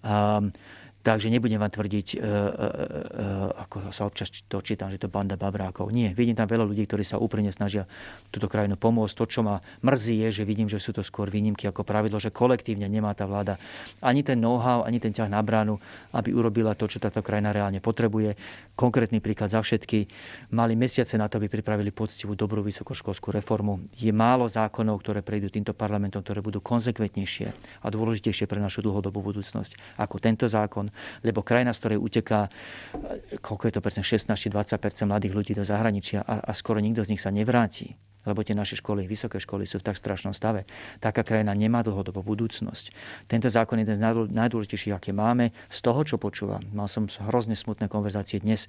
Um, Takže nebudem vám tvrdiť, e, e, e, e, ako sa občas to čítam, že to banda babrákov. Nie, vidím tam veľa ľudí, ktorí sa úprimne snažia túto krajinu pomôcť. To, čo ma mrzí, je, že vidím, že sú to skôr výnimky ako pravidlo, že kolektívne nemá tá vláda ani ten know-how, ani ten ťah na bránu, aby urobila to, čo táto krajina reálne potrebuje. Konkrétny príklad za všetky. Mali mesiace na to, aby pripravili poctivú dobrú vysokoškolskú reformu. Je málo zákonov, ktoré prejdú týmto parlamentom, ktoré budú konzekventnejšie a dôležitejšie pre našu dlhodobú budúcnosť ako tento zákon lebo krajina, z ktorej uteká, e, koľko je to percent, 16 či 20 mladých ľudí do zahraničia a, a skoro nikto z nich sa nevráti lebo tie naše školy, vysoké školy sú v tak strašnom stave. Taká krajina nemá dlhodobú budúcnosť. Tento zákon je jeden z najdôležitejších, aké máme. Z toho, čo počúvam, mal som hrozne smutné konverzácie dnes e,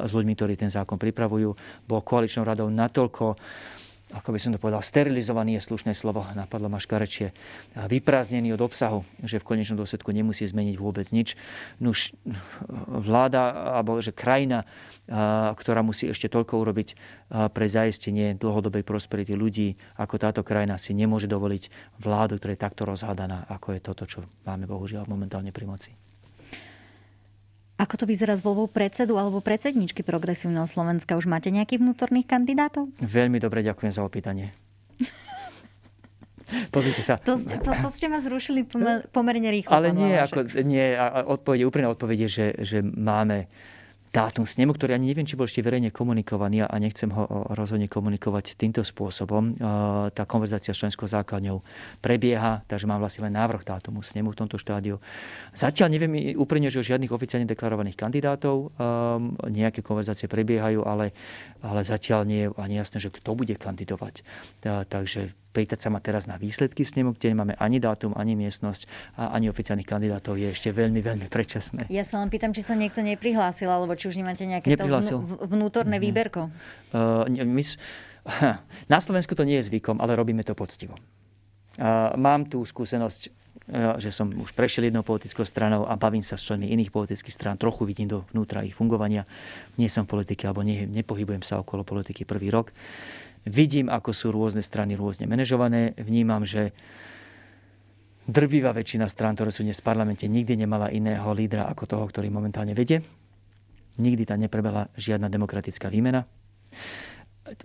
s ľuďmi, ktorí ten zákon pripravujú. Bol koaličnou radou natoľko ako by som to povedal, sterilizovaný je slušné slovo, napadlo ma škarečie, vyprázdnený od obsahu, že v konečnom dôsledku nemusí zmeniť vôbec nič. Nuž vláda, alebo že krajina, ktorá musí ešte toľko urobiť pre zaistenie dlhodobej prosperity ľudí, ako táto krajina si nemôže dovoliť vládu, ktorá je takto rozhádaná, ako je toto, čo máme bohužiaľ momentálne pri moci. Ako to vyzerá s voľbou predsedu alebo predsedničky Progresívneho Slovenska? Už máte nejakých vnútorných kandidátov? Veľmi dobre, ďakujem za opýtanie. Pozrite sa. To, ste, to, to ste ma zrušili pomerne rýchlo. Ale nie, ako, nie odpoveď, úprimná odpoveď je, že, že máme dátum snemu, ktorý ani neviem, či bol ešte verejne komunikovaný a nechcem ho rozhodne komunikovať týmto spôsobom. E, tá konverzácia s členskou základňou prebieha, takže mám vlastne len návrh dátumu snemu v tomto štádiu. Zatiaľ neviem úprimne, že o žiadnych oficiálne deklarovaných kandidátov ehm, nejaké konverzácie prebiehajú, ale, ale zatiaľ nie je ani jasné, že kto bude kandidovať. E, takže Pýtať sa ma teraz na výsledky snemu, kde nemáme ani dátum, ani miestnosť a ani oficiálnych kandidátov je ešte veľmi, veľmi predčasné. Ja sa len pýtam, či sa niekto neprihlásil, alebo či už nemáte nejaké to vnú, vnútorné mm-hmm. výberko. Uh, my, na Slovensku to nie je zvykom, ale robíme to poctivo. Uh, mám tú skúsenosť že som už prešiel jednou politickou stranou a bavím sa s členmi iných politických strán, trochu vidím do vnútra ich fungovania. Nie som v politike alebo nie, nepohybujem sa okolo politiky prvý rok vidím, ako sú rôzne strany rôzne manažované. Vnímam, že drvivá väčšina strán, ktoré sú dnes v parlamente, nikdy nemala iného lídra ako toho, ktorý momentálne vedie. Nikdy tam neprebehla žiadna demokratická výmena.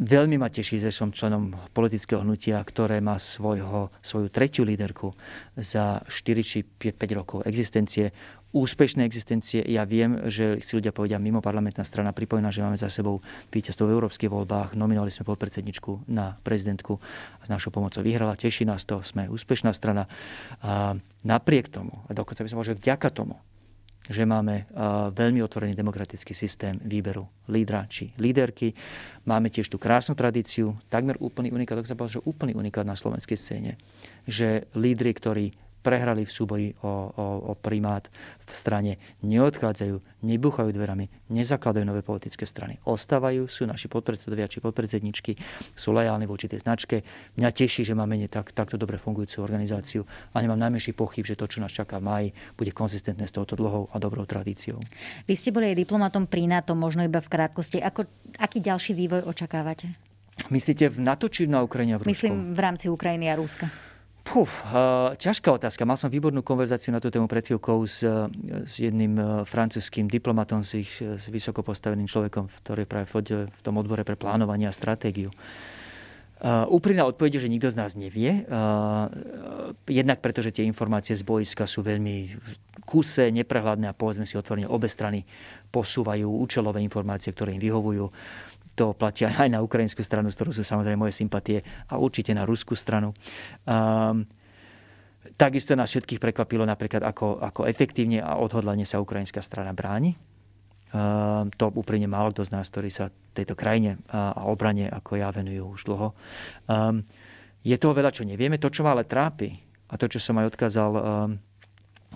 Veľmi ma teší, že som členom politického hnutia, ktoré má svojho, svoju tretiu líderku za 4 či 5, 5 rokov existencie úspešnej existencie. Ja viem, že si ľudia povedia, mimo parlamentná strana pripojená, že máme za sebou víťazstvo v európskych voľbách, nominovali sme podpredsedničku na prezidentku a s našou pomocou vyhrala. Teší nás to, sme úspešná strana. A napriek tomu, a dokonca by som že vďaka tomu, že máme veľmi otvorený demokratický systém výberu lídra či líderky. Máme tiež tú krásnu tradíciu, takmer úplný unikát, tak sa povedal, že úplný unikát na slovenskej scéne, že lídry, ktorí prehrali v súboji o, o, o primát v strane, neodchádzajú, nebuchajú dverami, nezakladajú nové politické strany. Ostávajú, sú naši podpredsedovia či podpredsedničky, sú lojálni voči tej značke. Mňa teší, že máme tak, takto dobre fungujúcu organizáciu a nemám najmenší pochyb, že to, čo nás čaká v bude konzistentné s touto dlhou a dobrou tradíciou. Vy ste boli aj diplomatom pri NATO, možno iba v krátkosti. Ako, aký ďalší vývoj očakávate? Myslíte v NATO či na Ukrajine a v Rusku? Myslím v rámci Ukrajiny a Ruska. Puf, uh, ťažká otázka. Mal som výbornú konverzáciu na tú tému pred chvíľkou s, eh, s jedným eh, francúzským diplomatom, s, ich, s vysoko postaveným človekom, ktorý je práve v, v tom odbore pre plánovanie a stratégiu. úprimná odpoveď je, že nikto z nás nevie. Uh, jednak preto, že tie informácie z boiska sú veľmi kuse, neprehľadné a povedzme si otvorene, obe strany posúvajú účelové informácie, ktoré im vyhovujú to platia aj na ukrajinskú stranu, z ktorou sú samozrejme moje sympatie a určite na ruskú stranu. Um, takisto nás všetkých prekvapilo napríklad, ako, ako efektívne a odhodlane sa ukrajinská strana bráni. Um, to úprimne málo kto z nás, ktorí sa tejto krajine a, a obrane ako ja venujú už dlho. Um, je toho veľa, čo nevieme. To, čo ma ale trápi, a to, čo som aj odkázal um,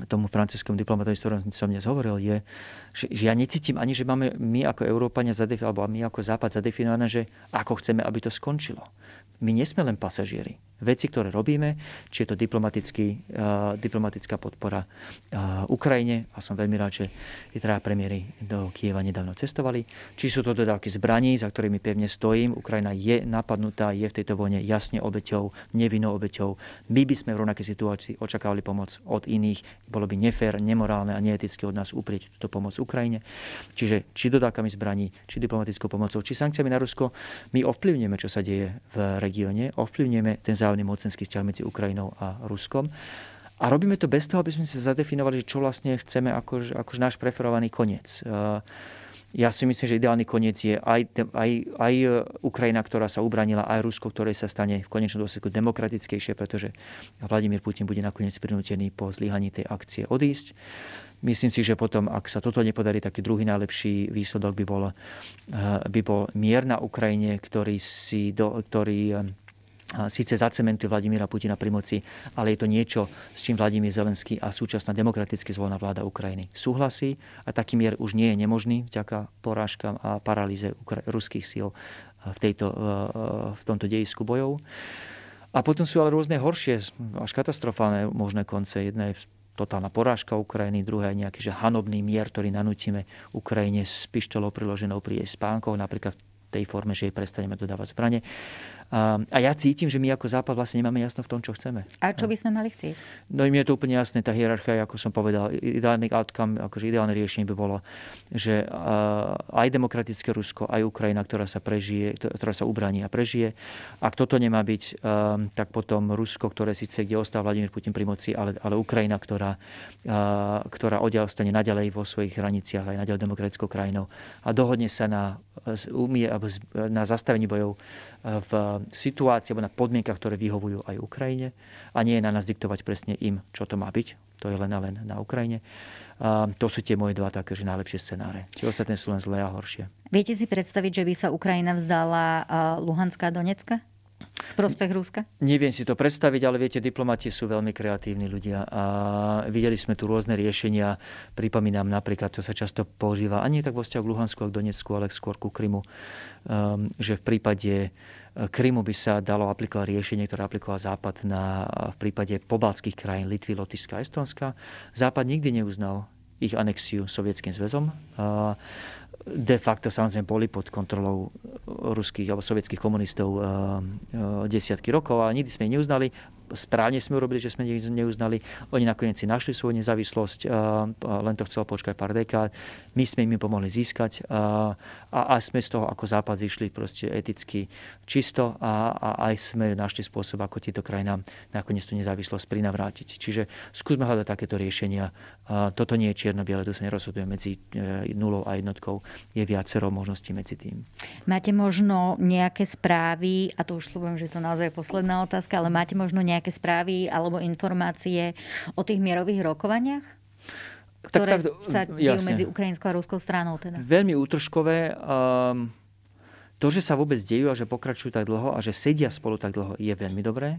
tomu francúzskému diplomatovi, s ktorým som dnes hovoril, je, že, že ja necítim ani, že máme my ako Európania, alebo my ako Západ zadefinované, že ako chceme, aby to skončilo. My nie sme len pasažieri veci, ktoré robíme, či je to diplomatický, uh, diplomatická podpora uh, Ukrajine a som veľmi rád, že teda premiéry do Kieva nedávno cestovali, či sú to dodávky zbraní, za ktorými pevne stojím. Ukrajina je napadnutá, je v tejto vojne jasne obeťou, nevinnou obeťou. My by sme v rovnakej situácii očakávali pomoc od iných. Bolo by nefér, nemorálne a neetické od nás uprieť túto pomoc Ukrajine. Čiže či dodávkami zbraní, či diplomatickou pomocou, či sankciami na Rusko, my ovplyvňujeme, čo sa deje v regióne, ovplyvňujeme ten záujem správne mocenský vzťah medzi Ukrajinou a Ruskom. A robíme to bez toho, aby sme si zadefinovali, že čo vlastne chceme ako, ako náš preferovaný koniec. Eh, ja si myslím, že ideálny koniec je aj, aj, aj eh, Ukrajina, ktorá sa ubranila, aj Rusko, ktoré sa stane v konečnom dôsledku demokratickejšie, pretože Vladimír Putin bude nakoniec prinútený po zlyhaní tej akcie odísť. Myslím si, že potom, ak sa toto nepodarí, taký druhý najlepší výsledok by bol, eh, by bol mier na Ukrajine, ktorý, si do, ktorý síce zacementuje Vladimíra Putina pri moci, ale je to niečo, s čím Vladimír Zelenský a súčasná demokraticky zvolená vláda Ukrajiny súhlasí a taký mier už nie je nemožný vďaka porážkam a paralýze ruských síl e, v, tejto, e, e, v tomto dejisku bojov. A potom sú ale rôzne horšie, až katastrofálne možné konce. Jedna je totálna porážka Ukrajiny, druhá je nejaký že hanobný mier, ktorý nanútime Ukrajine s pištolou priloženou pri jej spánkoch, napríklad tej forme, že jej prestaneme dodávať zbranie. A, ja cítim, že my ako Západ vlastne nemáme jasno v tom, čo chceme. A čo by sme mali chcieť? No im je to úplne jasné, tá hierarchia, ako som povedal, ideálny outcome, akože ideálne riešenie by bolo, že aj demokratické Rusko, aj Ukrajina, ktorá sa prežije, ktorá sa ubraní a prežije. Ak toto nemá byť, tak potom Rusko, ktoré síce kde ostáva Vladimír Putin pri moci, ale, ale Ukrajina, ktorá, ktorá odiaľ stane naďalej vo svojich hraniciach aj naďalej demokratickou krajinou a dohodne sa na umie alebo na zastavení bojov e, v situácii alebo na podmienkach, ktoré vyhovujú aj Ukrajine a nie je na nás diktovať presne im, čo to má byť. To je len a len na Ukrajine. A to sú tie moje dva také, že najlepšie scenáre. Tie ostatné sú len zlé a horšie. Viete si predstaviť, že by sa Ukrajina vzdala e, Luhanská a Donecka? V prospech Rúska? Neviem si to predstaviť, ale viete, diplomati sú veľmi kreatívni ľudia a videli sme tu rôzne riešenia. Pripomínam napríklad, to sa často používa ani tak vo vzťahu k Luhansku a k Donecku, ale skôr ku Krymu, um, že v prípade eh, Krymu by sa dalo aplikovať riešenie, ktoré aplikoval Západ na, v prípade pobaltských krajín Litvy, Lotyšska a Estonska. Západ nikdy neuznal ich anexiu Sovietským zväzom. Uh, de facto samozrejme boli pod kontrolou eh, ruských alebo sovietských komunistov eh, eh, desiatky rokov, ale nikdy sme ich neuznali správne sme urobili, že sme neuznali. Oni nakoniec si našli svoju nezávislosť, len to chcelo počkať pár dekád. My sme im pomohli získať a, a sme z toho ako Západ zišli proste eticky čisto a, a aj sme našli spôsob, ako tieto krajina nakoniec tú nezávislosť prinavrátiť. Čiže skúsme hľadať takéto riešenia. Toto nie je čierno-biele, tu sa nerozhoduje medzi e, nulou a jednotkou. Je viacero možností medzi tým. Máte možno nejaké správy, a to už slúbujem, že to naozaj je posledná otázka, ale máte možno nejaké nejaké správy alebo informácie o tých mierových rokovaniach? Ktoré tak, tak, sa dejú jasne. medzi ukrajinskou a ruskou stranou. Teda. Veľmi útržkové. Um, to, že sa vôbec dejú a že pokračujú tak dlho a že sedia spolu tak dlho, je veľmi dobré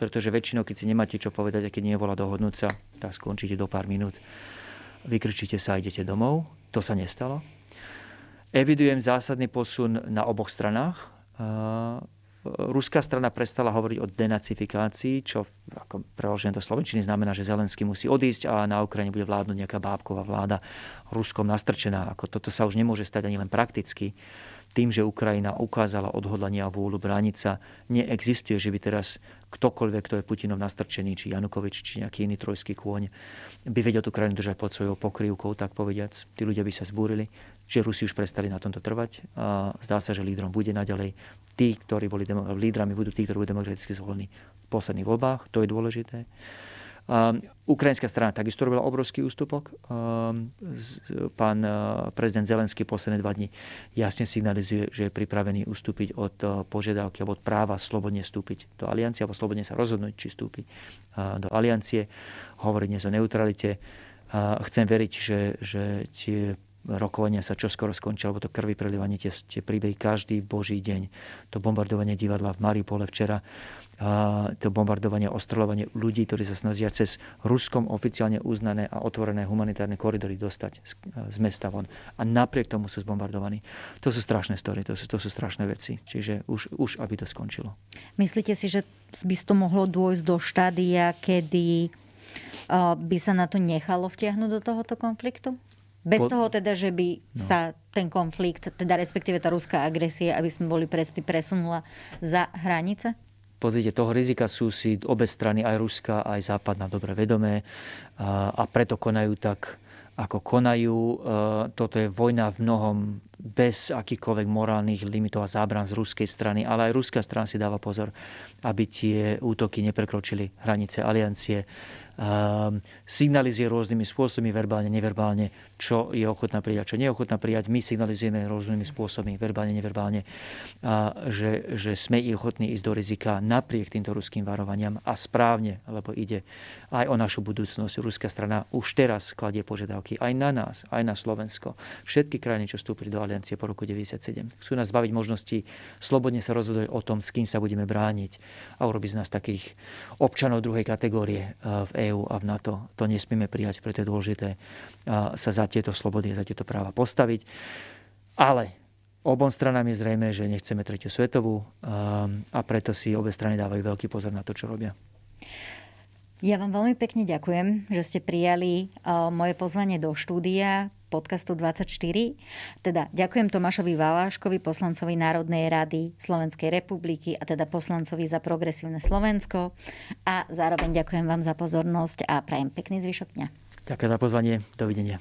pretože väčšinou, keď si nemáte čo povedať a keď nie je vola dohodnúť sa, tak skončíte do pár minút, vykrčíte sa a idete domov. To sa nestalo. Evidujem zásadný posun na oboch stranách. Ehm, ruská strana prestala hovoriť o denacifikácii, čo ako preložené do Slovenčiny znamená, že Zelenský musí odísť a na Ukrajine bude vládnuť nejaká bábková vláda Ruskom nastrčená. Ako toto sa už nemôže stať ani len prakticky. Tým, že Ukrajina ukázala odhodlanie a vôľu brániť sa, neexistuje, že by teraz ktokoľvek, kto je Putinov nastrčený, či Janukovič, či nejaký iný trojský kôň, by vedel tú krajinu držať pod svojou pokrývkou, tak povediac. Tí ľudia by sa zbúrili že Rusi už prestali na tomto trvať zdá sa, že lídrom bude naďalej tí, ktorí boli lídrami, budú tí, ktorí budú demokraticky zvolení v posledných voľbách, to je dôležité. ukrajinská strana takisto robila obrovský ústupok. pán prezident Zelenský posledné dva dni jasne signalizuje, že je pripravený ustúpiť od požiadavky alebo od práva slobodne vstúpiť do aliancie alebo slobodne sa rozhodnúť, či vstúpiť do aliancie. Hovorí dnes o neutralite. Chcem veriť, že, že tie rokovania sa čoskoro skončia, lebo to krvi prelievanie, tie, tie príbehy každý boží deň. To bombardovanie divadla v Mariupole včera, a to bombardovanie, ostrelovanie ľudí, ktorí sa snažia cez Ruskom oficiálne uznané a otvorené humanitárne koridory dostať z, z mesta von. A napriek tomu sú zbombardovaní. To sú strašné story, to sú, to sú strašné veci. Čiže už, už aby to skončilo. Myslíte si, že by to mohlo dôjsť do štádia, kedy by sa na to nechalo vtiahnuť do tohoto konfliktu? Bez po... toho teda, že by no. sa ten konflikt, teda respektíve tá ruská agresia, aby sme boli presne presunula za hranice? Pozrite, toho rizika sú si obe strany, aj Ruska, aj západná, dobre vedomé a preto konajú tak, ako konajú. E, toto je vojna v mnohom bez akýchkoľvek morálnych limitov a zábran z ruskej strany. Ale aj ruská strana si dáva pozor, aby tie útoky neprekročili hranice aliancie. Um, signalizuje rôznymi spôsobmi, verbálne, neverbálne, čo je ochotná prijať, čo nie je ochotná prijať. My signalizujeme rôznymi spôsobmi, verbálne, neverbálne, a že, že sme ochotní ísť do rizika napriek týmto ruským varovaniam a správne, lebo ide aj o našu budúcnosť. Ruská strana už teraz kladie požiadavky aj na nás, aj na Slovensko. Všetky krajiny, čo vstúpili do aliancie po roku 97. Chcú nás zbaviť možnosti slobodne sa rozhodovať o tom, s kým sa budeme brániť a urobiť z nás takých občanov druhej kategórie eh, v EÚ a v NATO. To nesmieme prijať, preto je dôležité eh, sa za tieto slobody a za tieto práva postaviť. Ale obom stranám je zrejme, že nechceme tretiu svetovú eh, a preto si obe strany dávajú veľký pozor na to, čo robia. Ja vám veľmi pekne ďakujem, že ste prijali moje pozvanie do štúdia podcastu 24. Teda ďakujem Tomášovi Valáškovi, poslancovi Národnej rady Slovenskej republiky a teda poslancovi za progresívne Slovensko. A zároveň ďakujem vám za pozornosť a prajem pekný zvyšok dňa. Ďakujem za pozvanie. Dovidenia.